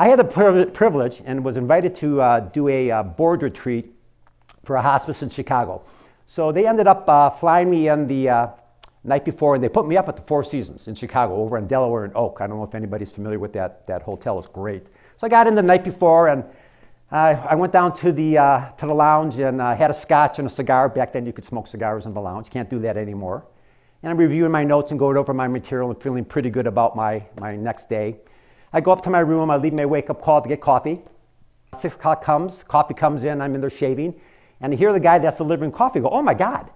I had the privilege and was invited to uh, do a uh, board retreat for a hospice in Chicago. So they ended up uh, flying me in the uh, night before, and they put me up at the Four Seasons in Chicago, over in Delaware and Oak. I don't know if anybody's familiar with that, that hotel. is great. So I got in the night before, and I, I went down to the, uh, to the lounge and uh, had a scotch and a cigar. Back then, you could smoke cigars in the lounge. Can't do that anymore. And I'm reviewing my notes and going over my material and feeling pretty good about my, my next day. I go up to my room, I leave my wake up call to get coffee. Six o'clock comes, coffee comes in, I'm in there shaving, and I hear the guy that's delivering coffee go, Oh my God.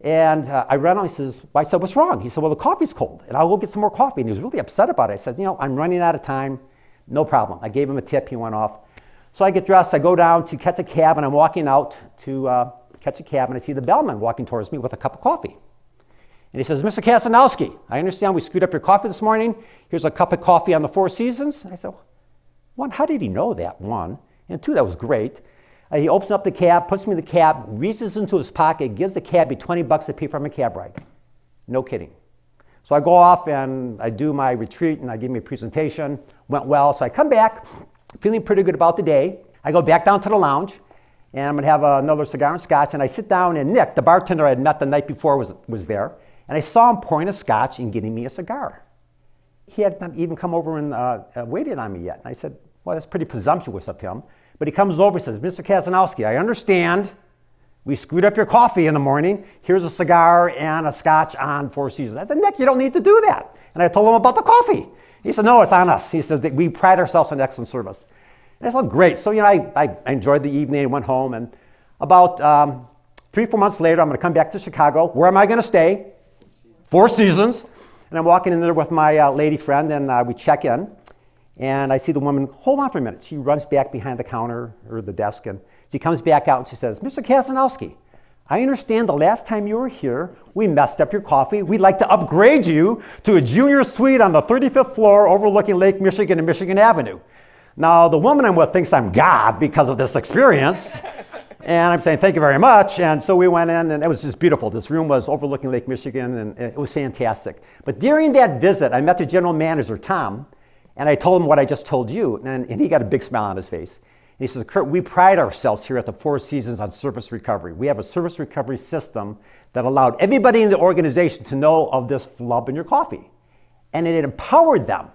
And uh, I run on, he says, well, I said, What's wrong? He said, Well, the coffee's cold, and I'll go get some more coffee. And he was really upset about it. I said, You know, I'm running out of time, no problem. I gave him a tip, he went off. So I get dressed, I go down to catch a cab, and I'm walking out to uh, catch a cab, and I see the bellman walking towards me with a cup of coffee. And he says, Mr. Kasanowski, I understand we screwed up your coffee this morning. Here's a cup of coffee on the Four Seasons. I said, one, how did he know that? One. And two, that was great. Uh, he opens up the cab, puts me in the cab, reaches into his pocket, gives the cabbie 20 bucks to pay for my cab ride. No kidding. So I go off and I do my retreat and I give me a presentation. Went well. So I come back feeling pretty good about the day. I go back down to the lounge and I'm going to have another cigar and scotch. And I sit down and Nick, the bartender I had met the night before, was, was there. And I saw him pouring a scotch and getting me a cigar. He had not even come over and uh, uh waited on me yet. And I said, Well, that's pretty presumptuous of him. But he comes over and says, Mr. Kazanowski, I understand. We screwed up your coffee in the morning. Here's a cigar and a scotch on Four Seasons. I said, Nick, you don't need to do that. And I told him about the coffee. He said, No, it's on us. He said, We pride ourselves on excellent service. And I said, Great. So, you know, I, I enjoyed the evening and went home. And about um, three, four months later, I'm going to come back to Chicago. Where am I going to stay? Four Seasons. And I'm walking in there with my uh, lady friend, and uh, we check in. And I see the woman, hold on for a minute. She runs back behind the counter or the desk, and she comes back out and she says, Mr. Kasanowski, I understand the last time you were here, we messed up your coffee. We'd like to upgrade you to a junior suite on the 35th floor overlooking Lake Michigan and Michigan Avenue. Now, the woman I'm with thinks I'm God because of this experience. And I'm saying, thank you very much. And so we went in, and it was just beautiful. This room was overlooking Lake Michigan, and it was fantastic. But during that visit, I met the general manager, Tom, and I told him what I just told you. And, and he got a big smile on his face. And he says, Kurt, we pride ourselves here at the Four Seasons on service recovery. We have a service recovery system that allowed everybody in the organization to know of this flub in your coffee. And it empowered them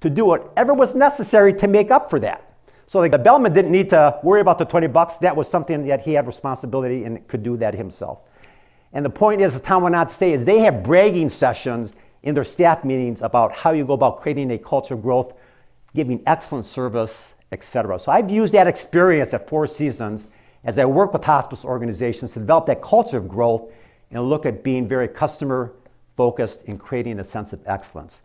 to do whatever was necessary to make up for that. So the bellman didn't need to worry about the 20 bucks. That was something that he had responsibility and could do that himself. And the point is, the town went on to say, is they have bragging sessions in their staff meetings about how you go about creating a culture of growth, giving excellent service, etc. So I've used that experience at Four Seasons as I work with hospice organizations to develop that culture of growth and look at being very customer focused in creating a sense of excellence.